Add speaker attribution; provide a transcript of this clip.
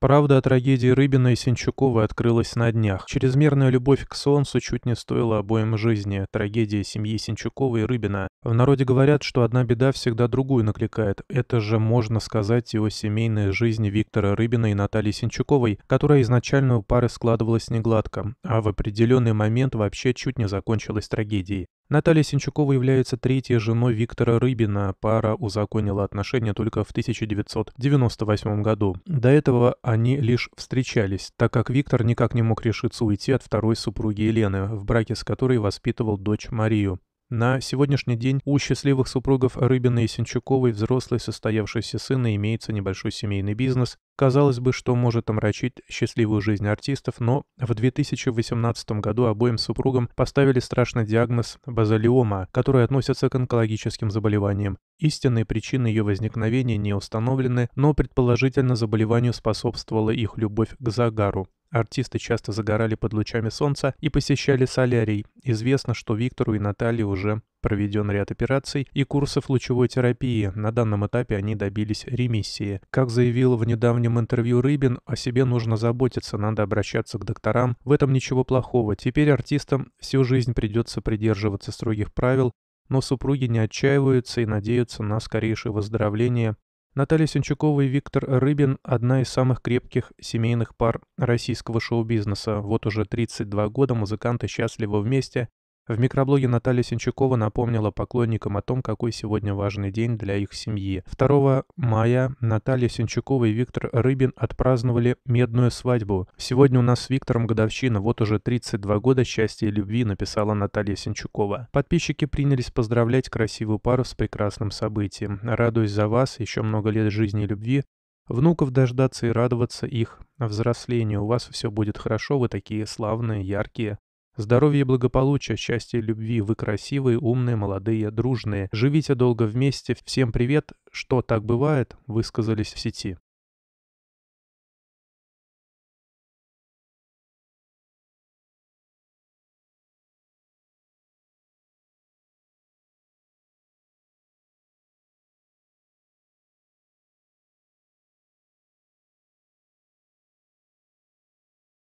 Speaker 1: Правда о трагедии Рыбина и Сенчукова открылась на днях. Чрезмерная любовь к солнцу чуть не стоила обоим жизни. Трагедия семьи Сенчукова и Рыбина. В народе говорят, что одна беда всегда другую накликает. Это же можно сказать и о семейной жизни Виктора Рыбина и Натальи Сенчуковой, которая изначально у пары складывалась негладко, а в определенный момент вообще чуть не закончилась трагедией. Наталья Синчукова является третьей женой Виктора Рыбина. Пара узаконила отношения только в 1998 году. До этого они лишь встречались, так как Виктор никак не мог решиться уйти от второй супруги Елены, в браке с которой воспитывал дочь Марию. На сегодняшний день у счастливых супругов Рыбиной и Сенчуковой взрослый состоявшийся сын и имеется небольшой семейный бизнес. Казалось бы, что может омрачить счастливую жизнь артистов, но в 2018 году обоим супругам поставили страшный диагноз базалиома, который относится к онкологическим заболеваниям. Истинные причины ее возникновения не установлены, но предположительно заболеванию способствовала их любовь к загару. Артисты часто загорали под лучами солнца и посещали солярий. Известно, что Виктору и Наталье уже проведен ряд операций и курсов лучевой терапии. На данном этапе они добились ремиссии. Как заявил в недавнем интервью Рыбин, о себе нужно заботиться, надо обращаться к докторам. В этом ничего плохого. Теперь артистам всю жизнь придется придерживаться строгих правил, но супруги не отчаиваются и надеются на скорейшее выздоровление Наталья Сенчукова и Виктор Рыбин – одна из самых крепких семейных пар российского шоу-бизнеса. Вот уже 32 года музыканты счастливы вместе, в микроблоге Наталья Сенчукова напомнила поклонникам о том, какой сегодня важный день для их семьи. 2 мая Наталья Сенчукова и Виктор Рыбин отпраздновали медную свадьбу. «Сегодня у нас с Виктором годовщина, вот уже 32 года счастья и любви», написала Наталья Сенчукова. Подписчики принялись поздравлять красивую пару с прекрасным событием. «Радуюсь за вас, еще много лет жизни и любви, Внуков дождаться и радоваться их взрослению. У вас все будет хорошо, вы такие славные, яркие. Здоровье и благополучие, счастье, и любви. Вы красивые, умные, молодые, дружные. Живите долго вместе. Всем привет. Что так бывает? Высказались в сети.